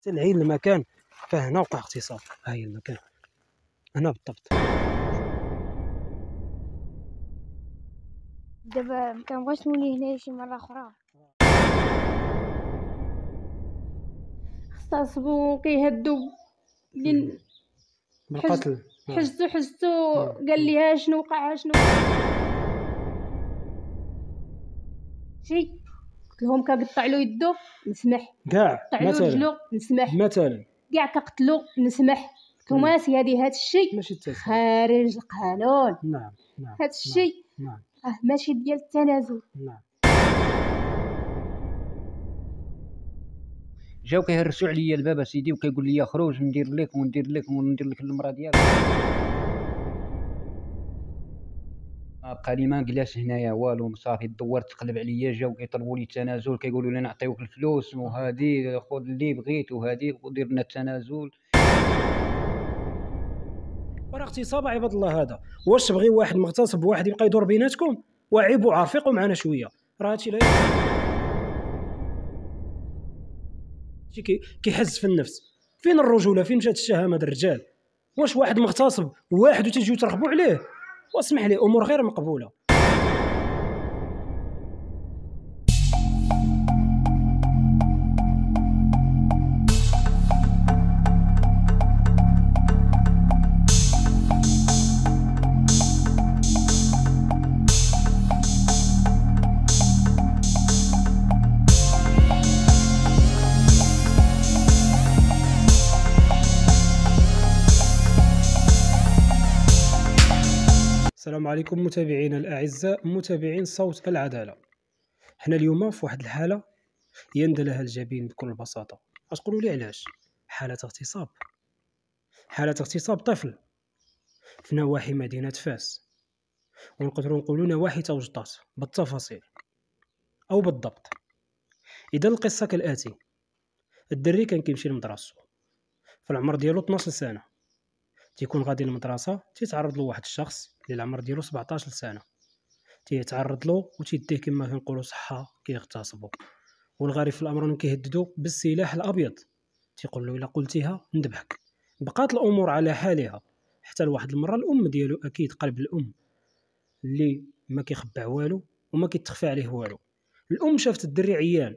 حتى نعين المكان فهنا وقع اغتصاب ها هي المكان هنا بالضبط دابا كنبغيش نولي هنايا شي مره اخرى اغتصبوا كيهدوا لين بالقتل حجزو حجزو قال لي ها شنو وقع ها شنو شي قلت لهم له يده نسمح كاع له رجلو نسمح مثلا كاع كقتلو نسمح ثماسي هذه هاد الشيء ماشي خارج القانون نعم نعم هاد نعم، الشيء نعم راه ماشي ديال التنازل نعم جاو كيهرسوا عليا الباب اسيدي وكيقول لي خرج ندير لك وندير لك وندير لك المراه ديالك ما قلاش هنايا والو صافي دورت تقلب عليا جاو كيطلبوا لي التنازل كيقولوا لي نعطيوك الفلوس وهادي خذ اللي بغيت وهادي ودير لنا التنازل راه اغتصاب عباد الله هذا واش تبغي واحد مغتصب واحد يبقى يدور بيناتكم وعيب وعرفقوا معنا شويه راه هادشي لا كيحز في النفس فين الرجوله فين مشات الشهامه الرجال واش واحد مغتصب واحد وتجيو ترغبوا عليه واسمح لي امور غير مقبوله عليكم متابعينا الاعزاء متابعين صوت العداله حنا اليوم في واحد الحاله يندى لها الجبين بكل بساطه غتقولوا لي علاش حاله اغتصاب حاله اغتصاب طفل في نواحي مدينه فاس ونقدروا نقولوا نواحي توجطات بالتفاصيل او بالضبط اذا القصه كالاتي الدري كان كيمشي لمدرسته في العمر ديالو 12 سنه تيكون غادي للمدرسه تيتعرض له واحد الشخص اللي العمر ديالو 17 سنه تيتعرض له وتيديه كما كنقولوا صحه كيغتصبو والغريب في الامر أنو كيهددو بالسلاح الابيض تيقول له الا قلتيها نذبحك بقات الامور على حالها حتى لواحد المره الام ديالو اكيد قلب الام اللي ما كيخبع والو وما كيتخفى عليه والو الام شافت الدري عيان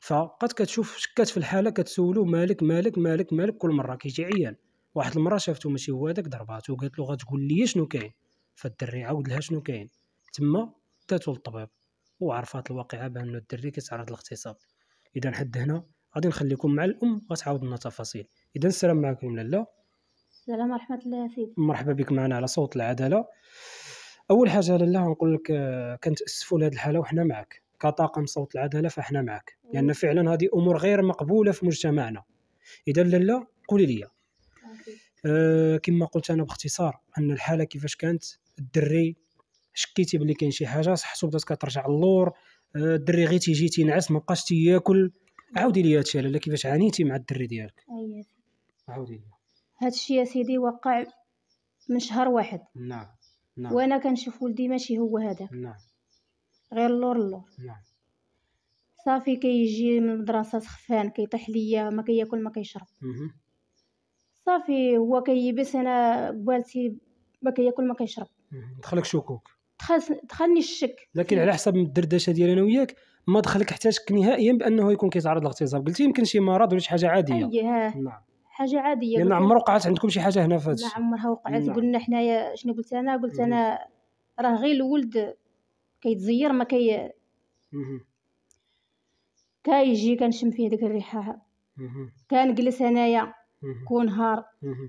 فقد كتشوف شكات في الحاله كتسولو مالك مالك مالك مالك كل مره كيجي عيان واحد المره شافتو ماشي هو هذاك ضرباتو قالت له غتقول لي شنو كاين فالدري عاود لها شنو كاين تما داتو للطبيب وعرفات الواقعه بانه الدري كيتعرض للاغتصاب اذا حد هنا غادي نخليكم مع الام غتعاود لنا تفاصيل اذا السلام معكم لاله السلام ورحمه الله سيد مرحبا بك معنا على صوت العداله اول حاجه لاله نقول لك آه، كنتاسفوا لهذه الحاله وحنا معك كطاقم صوت العداله فاحنا معك لان يعني فعلا هذه امور غير مقبوله في مجتمعنا اذا لاله قولي لي آه، كما قلت انا باختصار ان الحاله كيفاش كانت الدري شكيتي بلي كاين شي حاجه صحته بدات كترجع اللور آه، الدري غير تيجي تينعس ما بقاش تياكل عاودي لي هادشي لاله كيفاش عانيتي مع الدري ديالك اييه عاودي لي هادشي يا سيدي وقع من شهر واحد نعم نعم وانا كنشوف ولدي ماشي هو هذا نعم غير اللور اللور نعم صافي كيجي كي من المدرسه سخفان كيطيح ليا ما كياكل كي ما كيشرب صافي هو كيبس انا بوالتي ما كياكل ما كيشرب دخلك شكوك دخل دخلني الشك لكن على حسب الدردشه ديالي انا وياك ما دخلك حتى شك نهائيا بانه يكون كيتعرض للاغتصاب قلتي يمكن شي مرض ولا شي حاجه عاديه نعم حاجه عاديه لان عمر وقعت عندكم شي حاجه هنا في هذا الشيء عمرها وقعت نعم. قلنا حنايا شنو قلت انا قلت انا راه غير الولد كيتزير ما كي كيجي كنشم فيه ديك الريحه كنجلس انايا كون نهار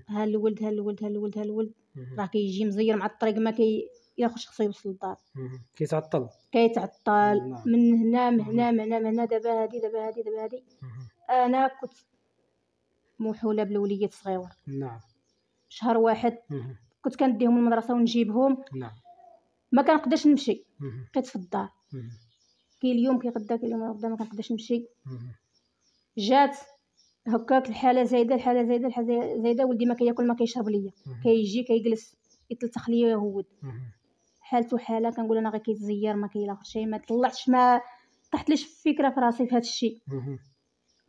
ها الولد ها الولد ها الولد ها الولد راه كيجي مزير مع الطريق ما كي ياخذش خصو يوصل للدار كيتعطل كيتعطل نعم. من هنا من هنا من هنا من هنا دابا هادي دابا هادي دابا هادي انا كنت محوله بالوليات صغيور نعم شهر واحد كنت كنديهم المدرسه ونجيبهم نعم ما كنقدرش نمشي بقيت في الدار كي اليوم كي غدا كي اليوم غدا ما كنقدرش نمشي جات هكاك الحاله زايده الحاله زايده الحاله زايده ولدي ما كياكل ما كيشرب ليا كيجي كيجلس يتلتخ ليا يهود حالته حاله كنقول انا غير كيتزير ما كيلا شي ما طلعتش ما ليش فكره في راسي في هذا الشيء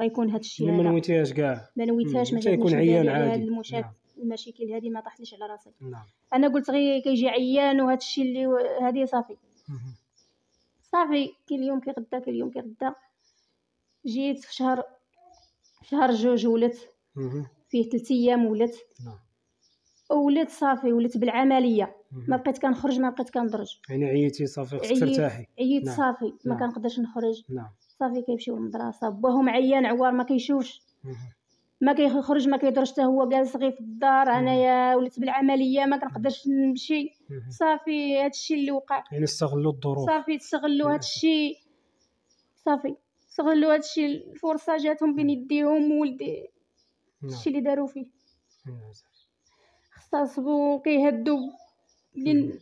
غيكون هذا الشيء ما نويتهاش كاع ما نويتهاش ما يكون عيان عادي المشاكل نعم. المشاكل هذه ما طاحليش على راسي نعم. انا قلت غير كيجي عيان وهذا الشيء اللي هذه صافي صافي كل يوم كيغدا كل يوم كيغدا جيت في شهر شهر جوج ولدت فيه ثلاث ايام ولدت نعم. ولات صافي ولدت بالعمليه ما بقيت كنخرج ما بقيت كندرج يعني عييتي صافي خصك ترتاحي عييت نعم. صافي ما نعم. كنقدرش نخرج نعم صافي كيمشيو للمدرسه باهم معيان عوار ما كيشوفش ما كيخرج ما كيدرش حتى هو جالس غير في الدار انايا ولات بالعمليه ما كنقدرش نمشي صافي هادشي اللي وقع يعني استغلوا الظروف صافي استغلوا هادشي صافي استغلوا هادشي الفرصه جاتهم بين يديهم ولدي هادشي نعم. اللي داروا فيه نعم خصها صبو كيهدوا لين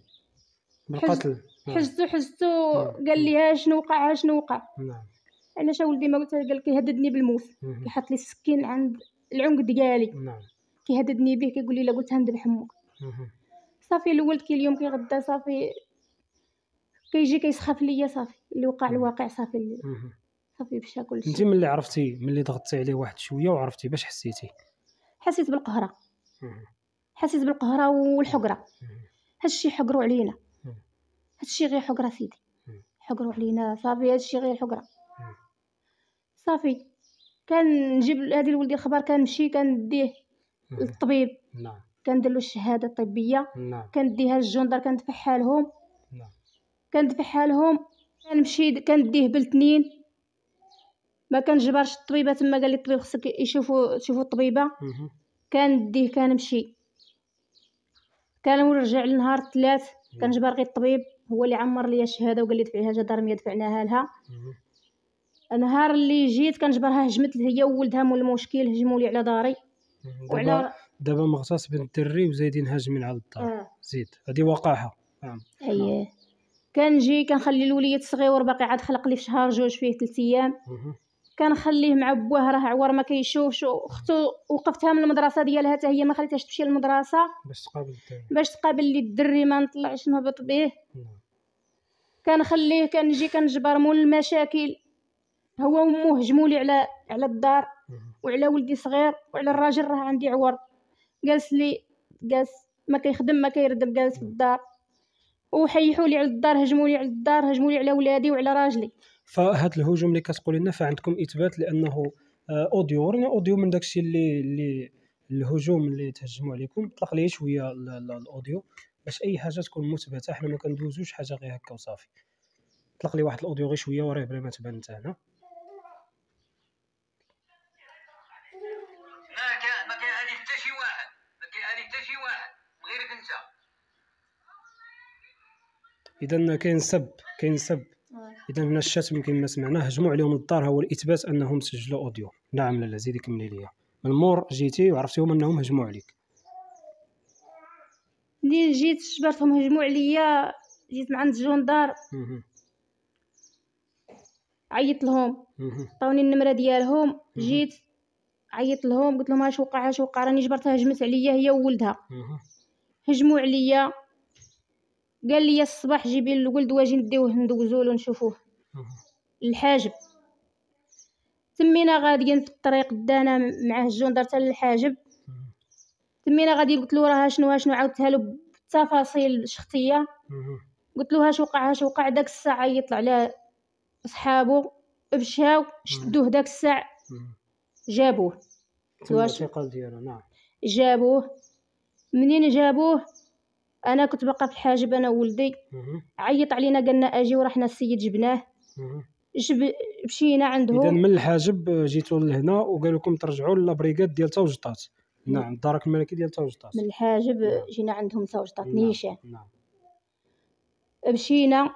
بالقتل حجزو حجزو نعم. قال لي شنو وقع شنو وقع نعم انا شا ولدي ما قلت قال كيهددني بالموت يحط لي السكين عند العنق ديالي نعم كيهددني به كيقول لي لا قلت هندبح امك صافي الولد كي اليوم كيغدا صافي كيجي كيسخف ليا صافي اللي وقع الواقع صافي صافي كل كلشي انت ملي عرفتي ملي ضغطتي عليه واحد شويه وعرفتي باش حسيتي حسيت بالقهره حسيت بالقهره والحقره هادشي حقروا علينا هادشي غير حقره سيدي حقروا علينا صافي هادشي غير حقره صافي كان نجيب هادي لولدي الخبر كنمشي كنديه للطبيب نعم كندير له الشهاده الطبيه نعم كنديها للجندر كندفعها لهم نعم كندفعها لهم كنمشي كنديه بالتنين ما جبرش الطبيبه تما قال لي الطبيب خصك يشوفوا شوفوا الطبيبه كنديه كنمشي كنرجع لنهار الثلاث كنجبر غير الطبيب هو اللي عمر لي الشهاده وقال لي دفعيها جدار ميه دفعناها لها نهار اللي جيت كنجبرها هجمت هي وولدها مول المشكل هجموا لي على داري وعلى دابا بنت الدري وزايدين هاجمين على الدار آه. زيد هذه وقاحه نعم. نعم كان كنجي كنخلي الوليد الصغير باقي عاد خلق لي في شهر جوج فيه ثلاث ايام كنخليه مع بواه راه عوار ما كيشوفش اختو وقفتها من المدرسه ديالها حتى هي ما خليتهاش تمشي للمدرسه باش تقابل باش تقابل لي الدري ما نطلعش نهبط به نعم. كنخليه كنجي كنجبر مول المشاكل هو ومو هجموا لي على على الدار وعلى ولدي صغير وعلى الراجل راه عندي عور جالس لي جالس ما كيخدم ما كيرد جالس في الدار وحيحوا لي على الدار هجموا لي على الدار هجموا لي على ولادي وعلى راجلي فهاد الهجوم اللي كتقول لنا فعندكم اثبات لانه آه، اوديو ورنا اوديو من داكشي اللي اللي الهجوم اللي تهجموا عليكم طلق لي شويه الاوديو باش اي حاجه تكون مثبته حنا ما كندوزوش حاجه غير هكا وصافي طلق لي واحد الاوديو غير شويه وراه بلا ما تبان انت هنا اذا كاين سب كاين سب اذا من الشتم كما سمعنا هجموا عليهم الدار هو الاثبات انهم سجلوا اوديو نعم لا زيدي كملي ليا من مور جيتي وعرفتيهم انهم هجموا عليك منين جيت جبرتهم هجموا عليا جيت من عند الجندار عيط لهم عطوني النمره ديالهم جيت عيط لهم قلت لهم اش وقع اش وقع راني جبرتها هجمت عليا هي وولدها هجموا عليا قال لي الصباح جيبي الولد واجي نديوه ندوزو له نشوفوه الحاجب تمينا غاديين في الطريق دانا معاه الجندر تال الحاجب تمينا غادي قلت له راه شنو شنو عاودتها له بالتفاصيل الشخصيه قلت له اش وقع اش وقع داك الساعه يطلع على صحابو مشاو شدوه داك الساع جابوه الوثيقه ديالو نعم جابوه منين جابوه انا كنت باقا في الحاجب انا وولدي عيط علينا قالنا اجي ورحنا السيد جبناه جب مشينا عندهم اذا من الحاجب جيتو لهنا وقالوا لكم ترجعوا للابريكاد ديال توجطات نعم الدرك الملكي ديال توجطات من الحاجب نعم. جينا عندهم توجطات نعم. نيشان نعم مشينا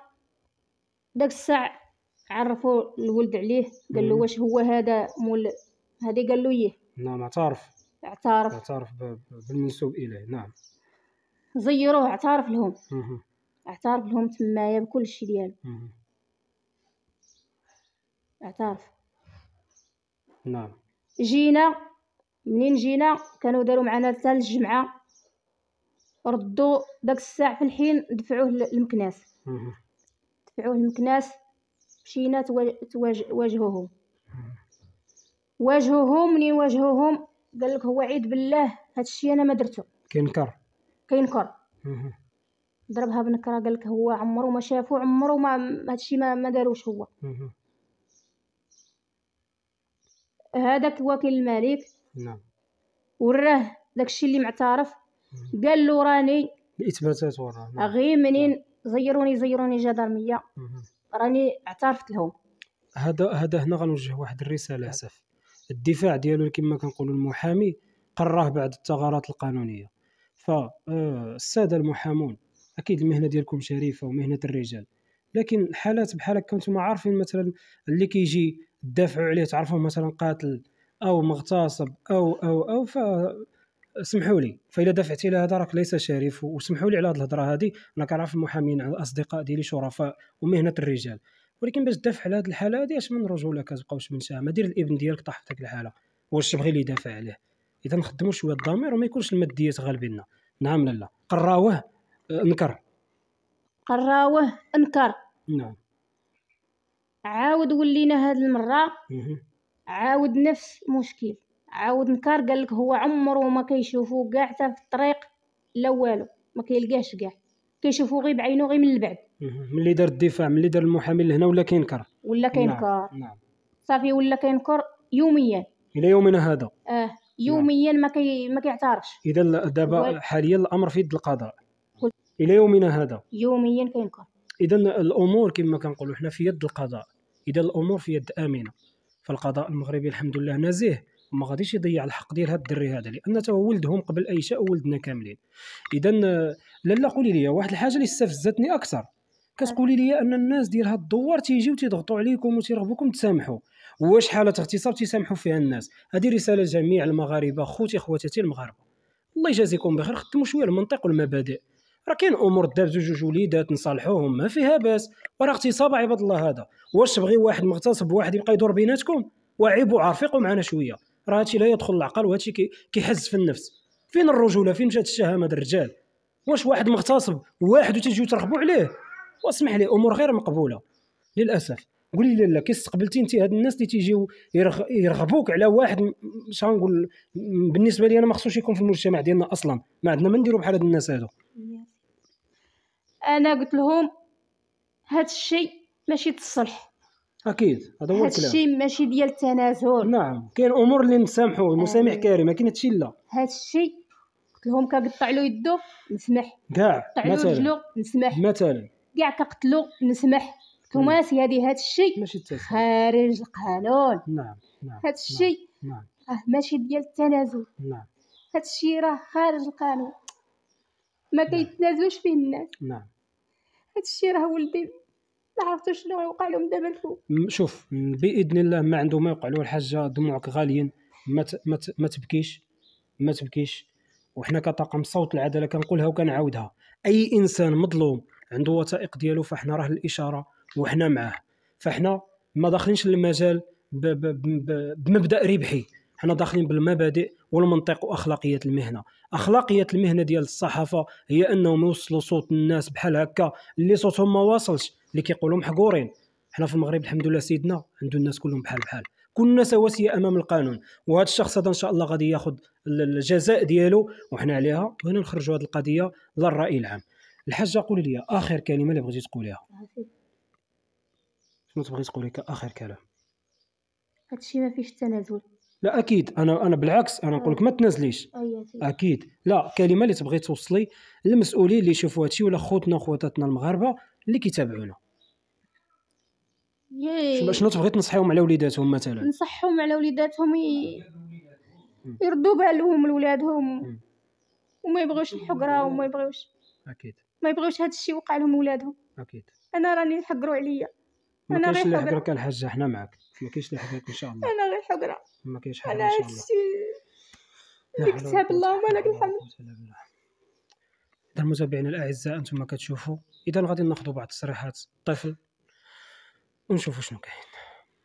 داك الساع عرفوا الولد عليه قال له واش هو هذا مول هذه قال له ايه نعم اعترف اعترف اعترف بالمنسوب اليه نعم زيروه اعترف لهم اعترف لهم تمايا بكل شي ديالو اعترف نعم جينا منين جينا كانوا داروا معنا حتى الجمعه ردوا داك الساع في الحين دفعوه للمكناس دفعوه للمكناس مشينا تواجهوهم واجهوهم منين واجهوهم قال لك هو عيد بالله هادشي انا ما درتو كينكر كينكر ضربها بنكره قال لك هو عمره ما شافه عمره ما هادشي ما ما داروش هو هذاك وكيل الملك نعم وراه داكشي اللي معترف قال له راني الاثباتات وراه نعم. غير منين نعم. زيروني زيروني جدرميه راني اعترفت لهم هذا هذا هنا غنوجه واحد الرساله نعم. اسف الدفاع ديالو كما كنقولوا المحامي قراه بعد الثغرات القانونيه فالساده آه، المحامون اكيد المهنه ديالكم شريفه ومهنه الرجال لكن حالات بحال هكا نتوما عارفين مثلا اللي كيجي تدافعوا عليه تعرفوا مثلا قاتل او مغتصب او او او ف سمحوا لي فاذا دفعت الى هذا راك ليس شريف وسمحوا لي على هذه الهضره هذه انا كنعرف المحامين الاصدقاء ديالي شرفاء ومهنه الرجال ولكن باش تدافع على هذه الحاله هذه اش من رجوله كتبقاوش من ما دير الابن ديالك طاح في الحاله واش تبغي لي يدافع عليه اذا نخدموا شويه الضمير وما يكونش الماديات غالبيننا نعم لا لا قراوه آه، انكر قراوه انكر نعم عاود ولينا هذه المره مه. عاود نفس مشكل عاود نكار قال لك هو عمره ما كيشوفو كاع حتى في الطريق لا والو ما كيلقاش كاع كيشوفو غير بعينو غير من البعد ملي دار الدفاع ملي دار المحامي لهنا ولا كينكر ولا كينكر نعم. نعم صافي ولا كينكر يوميا الى يومنا هذا اه نعم. يوميا ما كي ما كيعترفش اذا دابا حاليا الامر في يد القضاء الى يومنا هذا يوميا كينكر اذا الامور كما كنقولوا حنا في يد القضاء اذا الامور في يد امنه فالقضاء المغربي الحمد لله نزيه ما غاديش يضيع الحق ديال هاد الدري هذا لان تا ولدهم قبل اي شيء ولدنا كاملين اذا لالا قولي لي واحد الحاجه اللي استفزتني اكثر كتقولي لي ان الناس ديال هاد الدوار تيجيو تيضغطوا عليكم وتيرغبوكم تسامحوا واش حاله اغتصاب تيسامحوا فيها الناس هذه رساله لجميع المغاربه خوتي خواتاتي المغاربه الله يجازيكم بخير خدموا شويه المنطق والمبادئ راه كاين امور دابز جوج وليدات نصالحوهم ما فيها باس وراه اغتصاب عباد الله هذا واش تبغي واحد مغتصب واحد يبقى يدور بيناتكم وعيب وعرفقوا معنا شويه راه هادشي لا يدخل العقل وهادشي كيحز في النفس فين الرجوله فين مشات الشهامه هاد الرجال واش واحد مغتصب واحد وتجيو ترغبوا عليه واسمح لي امور غير مقبوله للاسف قولي لا لا كي استقبلتي انت هاد الناس اللي تيجيو يرغبوك على واحد شغنقول غنقول بالنسبه لي انا ما خصوش يكون في المجتمع ديالنا اصلا ما عندنا ما نديرو بحال هاد الناس هادو انا قلت لهم هاد الشيء ماشي الصلح اكيد هذا هو الكلام هادشي ماشي ديال التنازل نعم كاين امور اللي نسامحوا آه. المسامح آه. كريم كاين هادشي لا هادشي قلت لهم كقطع له يدو نسمح كاع قطع له رجلو نسمح مثلا كاع كقتلو نسمح توماس هذه هذا الشيء خارج القانون نعم نعم هذا الشيء نعم،, نعم راه ماشي ديال التنازل نعم هذا الشيء راه خارج القانون ما نعم. كيتنازلوش فيه الناس نعم هذا الشيء راه ولدي ما عرفتش شنو غيوقع لهم دابا الفوق شوف باذن الله ما عنده ما يوقع له الحاجه دموعك غاليين ما ما ما تبكيش ما تبكيش وحنا كطاقم صوت العداله كنقولها وكنعاودها اي انسان مظلوم عنده وثائق ديالو فاحنا راه الاشاره وحنا معاه فاحنا ما داخلينش للمجال بمبدا ربحي حنا داخلين بالمبادئ والمنطق واخلاقيه المهنه اخلاقيه المهنه ديال الصحافه هي انهم يوصلوا صوت الناس بحال هكا اللي صوتهم ما واصلش اللي كيقولوا محقورين حنا في المغرب الحمد لله سيدنا عندو الناس كلهم بحال بحال كلنا سواسيه امام القانون وهذا الشخص هذا ان شاء الله غادي ياخذ الجزاء ديالو وحنا عليها وهنا نخرجوا هذه القضيه للراي العام الحاجه قولي لي اخر كلمه اللي بغيتي تقوليها شنو تبغي تقولي كاخر كلام هادشي ما فيش تنازل لا اكيد انا انا بالعكس انا نقول لك ما تنازليش اكيد لا كلمه اللي تبغي توصلي للمسؤولين اللي يشوفوا هادشي ولا خوتنا وخواتاتنا المغاربه اللي كيتابعونا شنو تبغي تنصحيهم على وليداتهم مثلا نصحهم على وليداتهم ي... يردوا بالهم لولادهم وما يبغيوش الحقره وما يبغيوش اكيد ما يبغيوش هذا الشيء لهم ولادهم اكيد انا راني حقروا عليا ما كاينش اللي يحقرك الحاجه حنا معاك ما كاينش اللي يحقرك ان شاء الله انا غير حقرا ما كاينش حاجه ان شاء الله كتاب اللهم لك الحمد المتابعين الاعزاء انتم كتشوفوا اذا غادي ناخذ بعض تصريحات الطفل ونشوفوا شنو كاين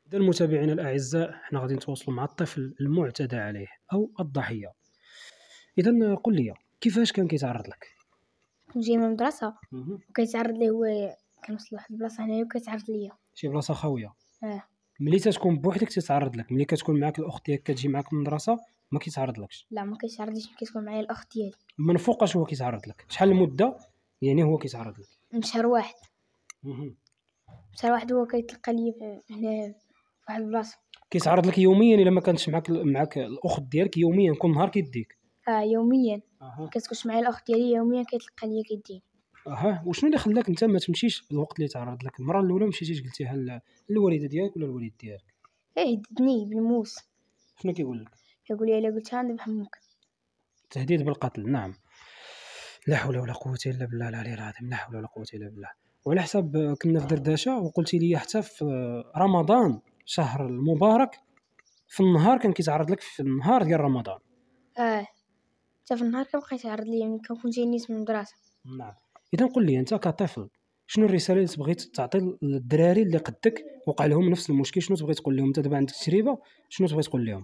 اذا المتابعين الاعزاء حنا غادي نتواصلوا مع الطفل المعتدى عليه او الضحيه اذا قل لي كيفاش كان كيتعرض لك جاي من المدرسه وكيتعرض لي هو كنوصل لواحد البلاصه هنايا وكيتعرض ليا شي بلاصه خاويه ملي تتكون بوحدك تتعرض لك ملي كتكون معاك الاخت ديالك كتجي معاك من المدرسه ما كيتعرض لكش لا ما كيتعرضليش ملي كتكون معايا الاخت ديالي من فوقاش هو كيتعرض لك شحال المده يعني هو كيتعرض لك من شهر واحد شهر واحد هو كيتلقى لي هنا واحد البلاصه كيتعرض لك يوميا الا ما كانتش معاك معاك الاخت ديالك يوميا كل نهار كيديك اه يوميا آه. كتكونش معايا الاخت ديالي يوميا كيتلقى ليا كيديني اها وشنو اللي خلاك انت ما تمشيش الوقت اللي تعرض لك المره الاولى مشيتي قلتيها للوالده ديالك ولا الوالد ديالك ايه هددني بالموس شنو كيقول لك كيقول لي الا قلتها نذبح امك تهديد بالقتل نعم لا حول ولا قوه الا بالله العلي العظيم لا حول ولا قوه الا بالله وعلى حساب كنا في دردشه وقلتي لي حتى في رمضان شهر المبارك في النهار كان كيتعرض لك في النهار ديال رمضان اه حتى في النهار كنبقى يتعرض لي ملي يعني كنكون جاي نيت من المدرسه نعم اذا قل لي انت كطفل شنو الرساله اللي تبغي تعطي للدراري اللي قدك وقع لهم نفس المشكل شنو تبغي تقول لهم انت دابا عندك تجربه شنو تبغي تقول لهم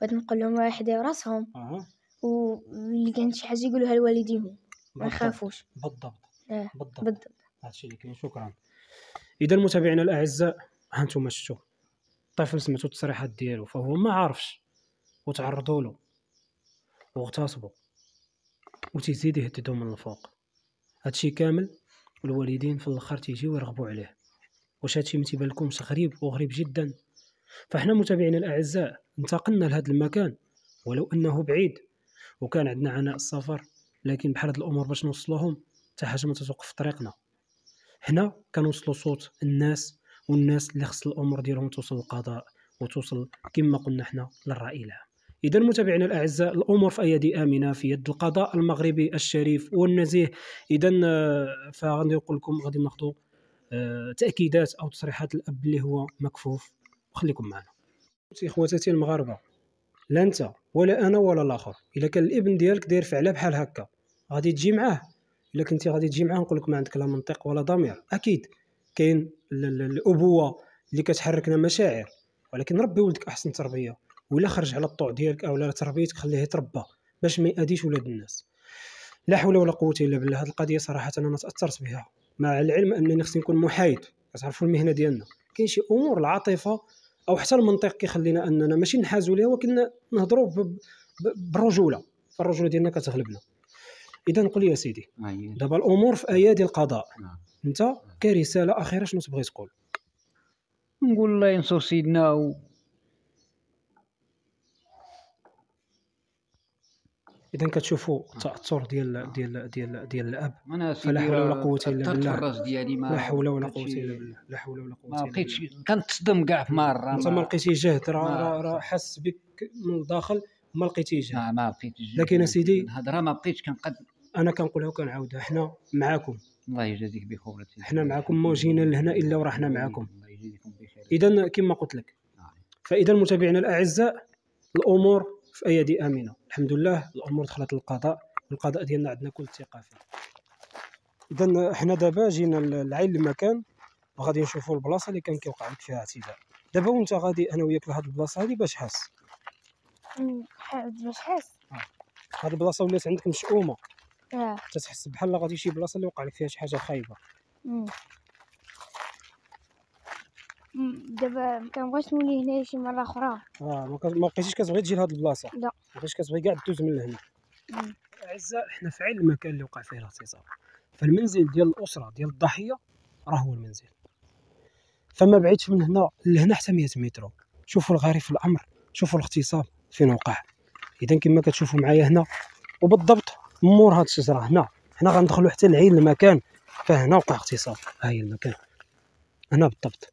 بغيت نقول لهم واحد راسهم آه. واللي كانت شي حاجه يقولوها لوالديهم ما يخافوش بالضبط آه. بالضبط بالضبط هادشي اللي كاين شكرا اذا متابعينا الاعزاء ها انتم شفتوا الطفل سمعتوا التصريحات ديالو فهو ما عارفش وتعرضوا له واغتصبوا وتزيد يهددوا من الفوق هادشي كامل الوالدين في الاخر تيجيو يرغبوا عليه واش هادشي ما تيبانلكمش غريب وغريب جدا فاحنا متابعينا الاعزاء انتقلنا لهذا المكان ولو انه بعيد وكان عندنا عناء السفر لكن بحال هاد الامور باش نوصلوهم حتى حاجه ما تتوقف في طريقنا هنا كنوصلوا صوت الناس والناس اللي خص الامور ديالهم توصل للقضاء وتوصل كما قلنا حنا للرأي العام إذا متابعينا الأعزاء الأمور في أيدي آمنة في يد القضاء المغربي الشريف والنزيه إذا آه، فغادي نقول لكم غادي ناخذوا آه، تأكيدات أو تصريحات الأب اللي هو مكفوف وخليكم معنا إخواتاتي المغاربة لا أنت ولا أنا ولا الآخر إلا كان الابن ديالك داير فعلا بحال هكا غادي تجي معاه إلا كنتي غادي تجي معاه نقول لك ما عندك لا منطق ولا ضمير أكيد كاين الأبوة اللي كتحركنا مشاعر ولكن ربي ولدك أحسن تربية ولا خرج على الطوع ديالك او لا تربيتك خليه يتربى باش ما يأذيش ولاد الناس لا حول ولا قوه الا بالله هذه القضيه صراحه انا تاثرت بها مع العلم انني خصني نكون محايد كتعرفوا المهنه ديالنا كاين شي امور العاطفه او حتى المنطق كيخلينا اننا ماشي نحازوا ليها ولكن نهضروا بالرجوله فالرجوله ديالنا كتغلبنا اذا نقول يا سيدي دابا الامور في ايادي القضاء نعم. انت كرساله اخيره شنو تبغي تقول نقول الله ينصر سيدنا اذا كتشوفوا آه. التاثر ديال ديال ديال ديال الاب انا فلا حول ولا قوه الا بالله ديالي ما لا حول ولا قوه الا بالله لا حول ولا قوه الا بالله ما لقيتش كنتصدم كاع في مره انت ما لقيتي جهد راه راه حاس بك من الداخل ما لقيتي جهد ما لقيت جهد لكن اسيدي الهضره ما بقيتش كنقد انا كنقولها وكنعاودها حنا معاكم الله يجازيك بخير حنا معاكم ما جينا لهنا الا ورحنا معاكم الله يجازيكم بخير اذا كما قلت لك آه. فاذا متابعينا الاعزاء الامور في ايادي امنه الحمد لله الامور دخلت للقضاء والقضاء ديالنا عندنا كل ثقه فيه اذا حنا دابا جينا لعين المكان وغادي نشوفوا البلاصه اللي كان كيوقع لك فيها اعتداء دابا وانت غادي انا وياك لهاد البلاصه هادي باش حاس باش حاس آه. هاد البلاصه ولات عندك مشؤومه اه تتحس بحال غادي شي بلاصه اللي وقع لك فيها شي حاجه خايبه دابا كنبغيش نولي هنايا شي مره اخرى اه ما بقيتيش كتبغي تجي لهاد البلاصه لا بقيتيش كتبغي كاع دوز من لهنا اعزاء حنا في عين المكان اللي وقع فيه الاغتصاب فالمنزل ديال الاسره ديال الضحيه راه هو المنزل فما بعيدش من هنا لهنا حتى 100 متر شوفوا الغريب في الامر شوفوا الاغتصاب فين وقع اذا كما كتشوفوا معايا هنا وبالضبط مور هاد الشجره هنا حنا غندخلوا حتى لعين المكان فهنا وقع اغتصاب ها هي المكان هنا بالضبط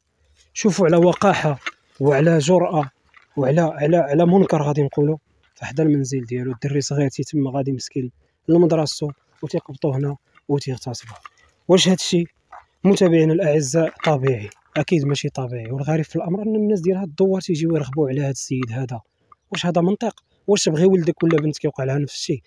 شوفوا على وقاحه وعلى جراه وعلى على على منكر غادي نقولوا فحدا المنزل ديالو الدري صغير تيتم غادي مسكين لمدرسته وتيقبطو هنا وتيغتصبو واش هادشي متابعينا الاعزاء طبيعي اكيد ماشي طبيعي والغريب في الامر ان الناس ديال هاد الدوار تيجيو يرغبوا على هاد السيد هذا واش هذا منطق واش تبغي ولدك ولا بنتك يوقع لها نفس الشيء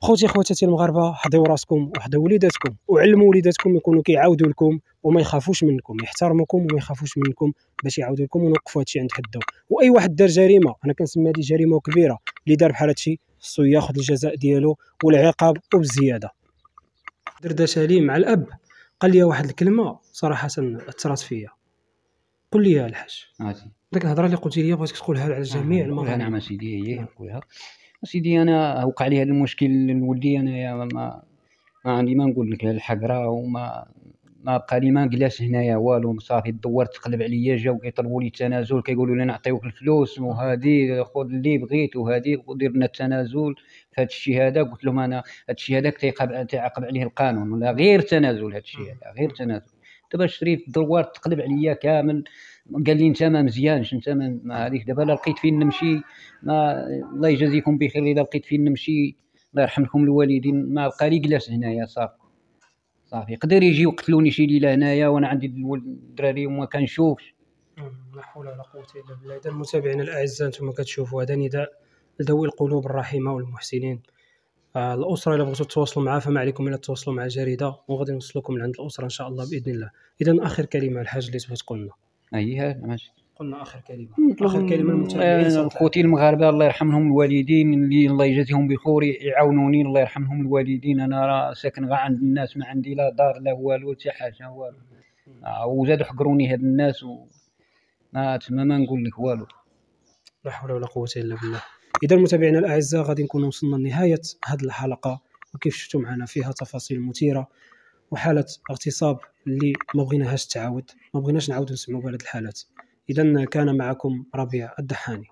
خوتي خواتاتي المغاربه حضيو راسكم وحضيو وليداتكم وعلموا وليداتكم يكونوا كيعاودوا لكم وما يخافوش منكم يحترموكم وما يخافوش منكم باش يعاودوا لكم ونوقفوا هادشي عند حده واي واحد دار جريمه انا كنسمي هذه جريمه كبيره اللي دار بحال هادشي خصو ياخذ الجزاء ديالو والعقاب وبزياده دردشه لي مع الاب قال لي واحد الكلمه صراحه اثرت فيا قل لي يا الحاج ديك الهضره اللي قلتي لي بغيتك تقولها على الجميع آه، المغاربه نعم سيدي هي نقولها سيدي انا وقع لي هذا المشكل لولدي انايا ما ما عندي ما نقول لك الحقره وما ما بقى لي ما جلاس هنايا والو صافي دورت تقلب عليا جاو كيطلبوا لي التنازل كيقولوا لي نعطيوك الفلوس وهادي خذ اللي بغيت وهادي ودير لنا التنازل فهاد الشيء هذا قلت لهم انا هاد الشيء هذاك تيعاقب عليه القانون ولا غير تنازل هاد الشيء هذا غير تنازل دابا شريت الدوار تقلب عليا كامل قال لي انت ما مزيانش انت ما عليك دابا لا لقيت فين نمشي ما الله يجازيكم بخير الا لقيت فين نمشي الله يرحم لكم الوالدين ما بقى لي جلاس هنايا صافي صافي يقدر يجي يقتلوني شي ليله هنايا وانا عندي الدراري وما كنشوفش نعم، لا حول ولا قوه الا بالله اذا المتابعين الاعزاء انتم كتشوفوا هذا نداء لذوي القلوب الرحيمه والمحسنين آه، الاسره الا بغيتوا تتواصلوا معها فما عليكم الا تتواصلوا مع جريده وغادي نوصلكم لعند الاسره ان شاء الله باذن الله اذا اخر كلمه الحاج اللي تبغي تقول لنا ايها ماشي قلنا اخر كلمه اخر كلمه المتابعين آه، خوتي المغاربه الله يرحمهم الوالدين اللي الله يجازيهم بخير يعاونوني الله يرحمهم الوالدين انا راه ساكن غا عند الناس ما عندي لا دار لا والو حتى حاجه والو آه وزادوا حقروني هاد الناس و ما تما ما نقول لك والو لا حول ولا قوه الا بالله اذا متابعينا الاعزاء غادي نكون وصلنا لنهايه هذه الحلقه وكيف شفتوا معنا فيها تفاصيل مثيره وحاله اغتصاب اللي ما بغيناهاش تعاود ما بغيناش نعاودوا نسمعوا بهذه الحالات اذا كان معكم ربيع الدحاني